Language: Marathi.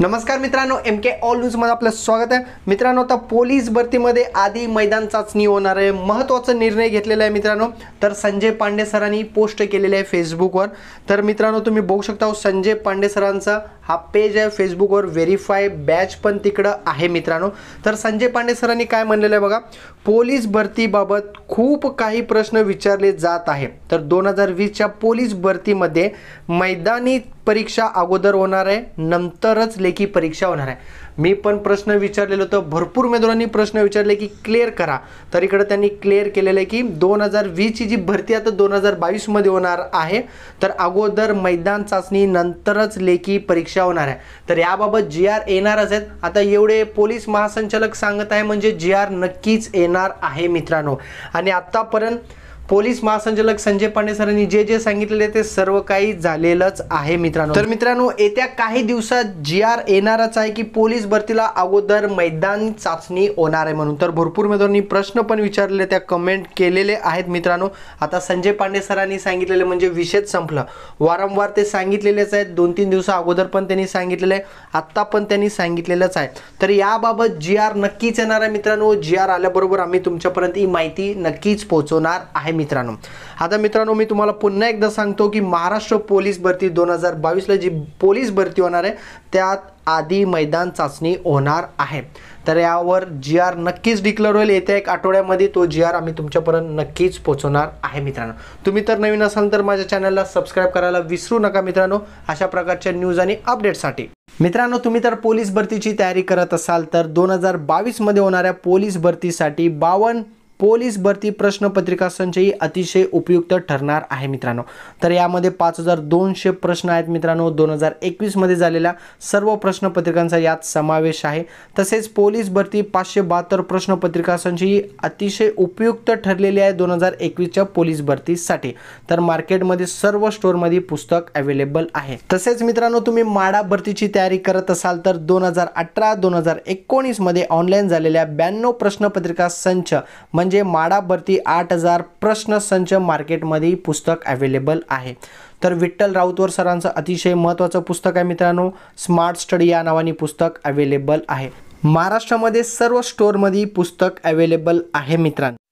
नमस्कार मित्रांनो एम के ऑल मध्ये आपलं स्वागत आहे मित्रांनो आता पोलीस भरतीमध्ये आधी मैदान चाचणी होणार आहे महत्त्वाचा निर्णय घेतलेला आहे मित्रांनो तर संजय पांडे सरांनी पोस्ट केलेला आहे फेसबुकवर तर मित्रांनो तुम्ही बघू शकता हो, संजय पांडे सरांचा हा पेज आहे फेसबुकवर व्हेरीफाय बॅच पण तिकडं आहे मित्रांनो तर संजय पांडे सरांनी काय म्हणलेलं आहे बघा पोलीस भरतीबाबत खूप काही प्रश्न विचारले जात आहे तर दोन हजार वीसच्या पोलीस भरतीमध्ये मैदानी परीक्षा अगोदर होणार आहे नंतरच लेखी परीक्षा होणार आहे मी पण प्रश्न विचारलेलो होतो भरपूर उमेदवारांनी प्रश्न विचारले की क्लिअर करा तर इकडे त्यांनी क्लिअर केलेलं आहे की दोन हजार वीसची जी भरती आता दोन हजार बावीसमध्ये होणार आहे तर अगोदर मैदान चाचणी नंतरच लेखी परीक्षा होणार आहे तर याबाबत जी आर येणारच आहेत आता एवढे पोलीस महासंचालक सांगत आहे म्हणजे जी आर नक्कीच येणार आहे मित्रांनो आणि आत्तापर्यंत पोलीस महासंचालक संजय पांडे सरांनी जे जे सांगितलेले ते सर्व काही झालेलंच आहे मित्रांनो तर मित्रांनो येत्या काही दिवसात जी आर येणारच आहे की पोलीस भरतीला अगोदर मैदान चाचणी होणार आहे म्हणून तर भरपूर उमेदवारांनी प्रश्न पण विचारले त्या कमेंट केलेले आहेत मित्रांनो आता संजय पांडे सरांनी सांगितलेले म्हणजे विषयच संपला वारंवार ते सांगितलेलेच आहेत दोन तीन दिवस अगोदर पण त्यांनी सांगितलेलं आहे आत्ता पण त्यांनी सांगितलेलंच आहे तर याबाबत जी आर नक्कीच येणार आहे मित्रांनो जी आर आल्याबरोबर आम्ही तुमच्यापर्यंत ही माहिती नक्कीच पोहोचवणार आहे मित्रांनो आता मित्रांनो मी तुम्हाला पुन्हा एकदा सांगतो की महाराष्ट्र पोलीस भरती दोन हजार बावीसला जी पोलीस भरती होणार आहे त्यात आधी मैदान चाचणी होणार आहे तर यावर जी आर नक्कीच डिक्लेअर होईल येत्या एक आठवड्यामध्ये तो जी आर आम्ही तुमच्यापर्यंत नक्कीच पोहोचवणार आहे मित्रांनो तुम्ही तर नवीन असाल तर माझ्या चॅनलला सबस्क्राईब करायला विसरू नका मित्रांनो अशा प्रकारच्या न्यूज आणि अपडेटसाठी मित्रांनो तुम्ही तर पोलीस भरतीची तयारी करत असाल तर दोन हजार बावीसमध्ये होणाऱ्या पोलीस भरतीसाठी बावन्न पोलीस भरती प्रश्नपत्रिका संचयी अतिशय उपयुक्त ठरणार आहे मित्रांनो तर यामध्ये पाच हजार दोनशे प्रश्न आहेत मित्रांनो दोन हजार एकवीसमध्ये झालेल्या सर्व प्रश्नपत्रिकांचा यात समावेश आहे तसेच पोलीस भरती पाचशे बहात्तर प्रश्नपत्रिका संचयी अतिशय उपयुक्त ठरलेली आहे दोन हजार एकवीसच्या पोलीस भरतीसाठी तर मार्केटमध्ये सर्व स्टोअरमध्ये पुस्तक अवेलेबल आहे तसेच मित्रांनो तुम्ही माडा भरतीची तयारी करत असाल तर दोन हजार अठरा दोन हजार एकोणीसमध्ये ऑनलाईन झालेल्या ब्याण्णव प्रश्नपत्रिका संच म्हणजे म्हणजे भरती आठ हजार संच मार्केटमध्ये पुस्तक अवेलेबल आहे तर विठ्ठल राऊतवर सरांचं अतिशय महत्त्वाचं पुस्तक आहे मित्रांनो स्मार्ट स्टडी या नावाने पुस्तक अवेलेबल आहे महाराष्ट्रामध्ये सर्व स्टोअरमध्ये पुस्तक अवेलेबल आहे मित्रांनो